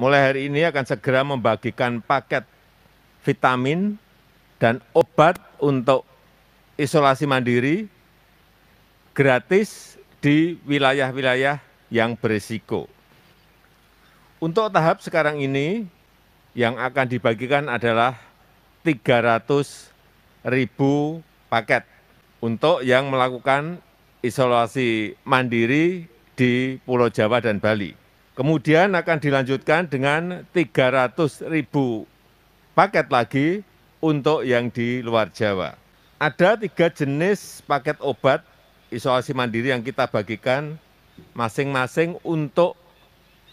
mulai hari ini akan segera membagikan paket vitamin dan obat untuk isolasi mandiri gratis di wilayah-wilayah yang berisiko. Untuk tahap sekarang ini, yang akan dibagikan adalah 300 ribu paket untuk yang melakukan isolasi mandiri di Pulau Jawa dan Bali. Kemudian akan dilanjutkan dengan 300 ribu paket lagi untuk yang di luar Jawa. Ada tiga jenis paket obat isolasi mandiri yang kita bagikan masing-masing untuk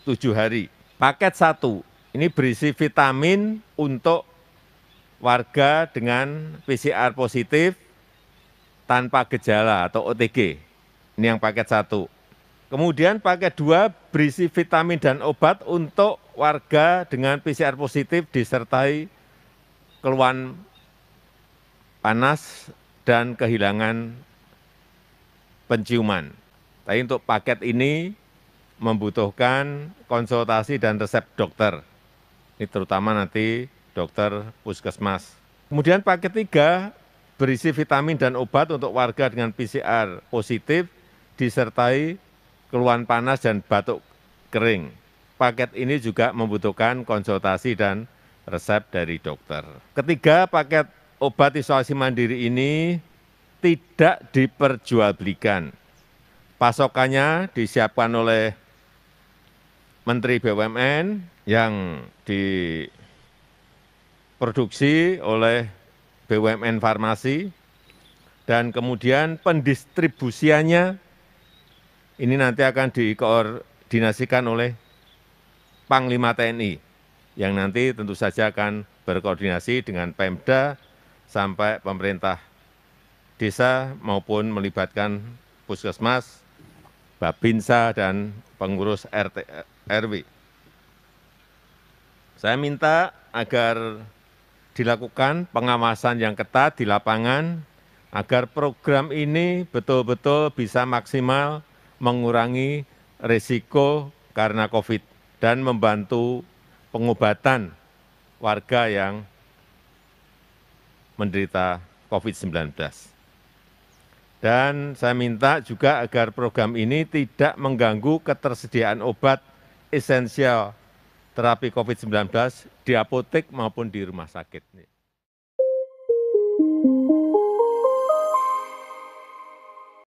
tujuh hari. Paket satu, ini berisi vitamin untuk warga dengan PCR positif tanpa gejala atau OTG. Ini yang paket satu. Kemudian paket 2 berisi vitamin dan obat untuk warga dengan PCR positif disertai keluhan panas dan kehilangan penciuman. Tapi untuk paket ini membutuhkan konsultasi dan resep dokter. Ini terutama nanti dokter puskesmas. Kemudian paket 3 berisi vitamin dan obat untuk warga dengan PCR positif disertai keluhan panas dan batuk kering. Paket ini juga membutuhkan konsultasi dan resep dari dokter. Ketiga, paket obat isolasi mandiri ini tidak diperjualbelikan. Pasokannya disiapkan oleh Menteri BUMN yang diproduksi oleh BUMN Farmasi dan kemudian pendistribusiannya ini nanti akan dikoordinasikan oleh Panglima TNI yang nanti tentu saja akan berkoordinasi dengan Pemda sampai pemerintah desa maupun melibatkan puskesmas, babinsa, dan pengurus RT, RW. Saya minta agar dilakukan pengawasan yang ketat di lapangan agar program ini betul-betul bisa maksimal mengurangi risiko karena covid dan membantu pengobatan warga yang menderita COVID-19. Dan saya minta juga agar program ini tidak mengganggu ketersediaan obat esensial terapi COVID-19 di apotek maupun di rumah sakit.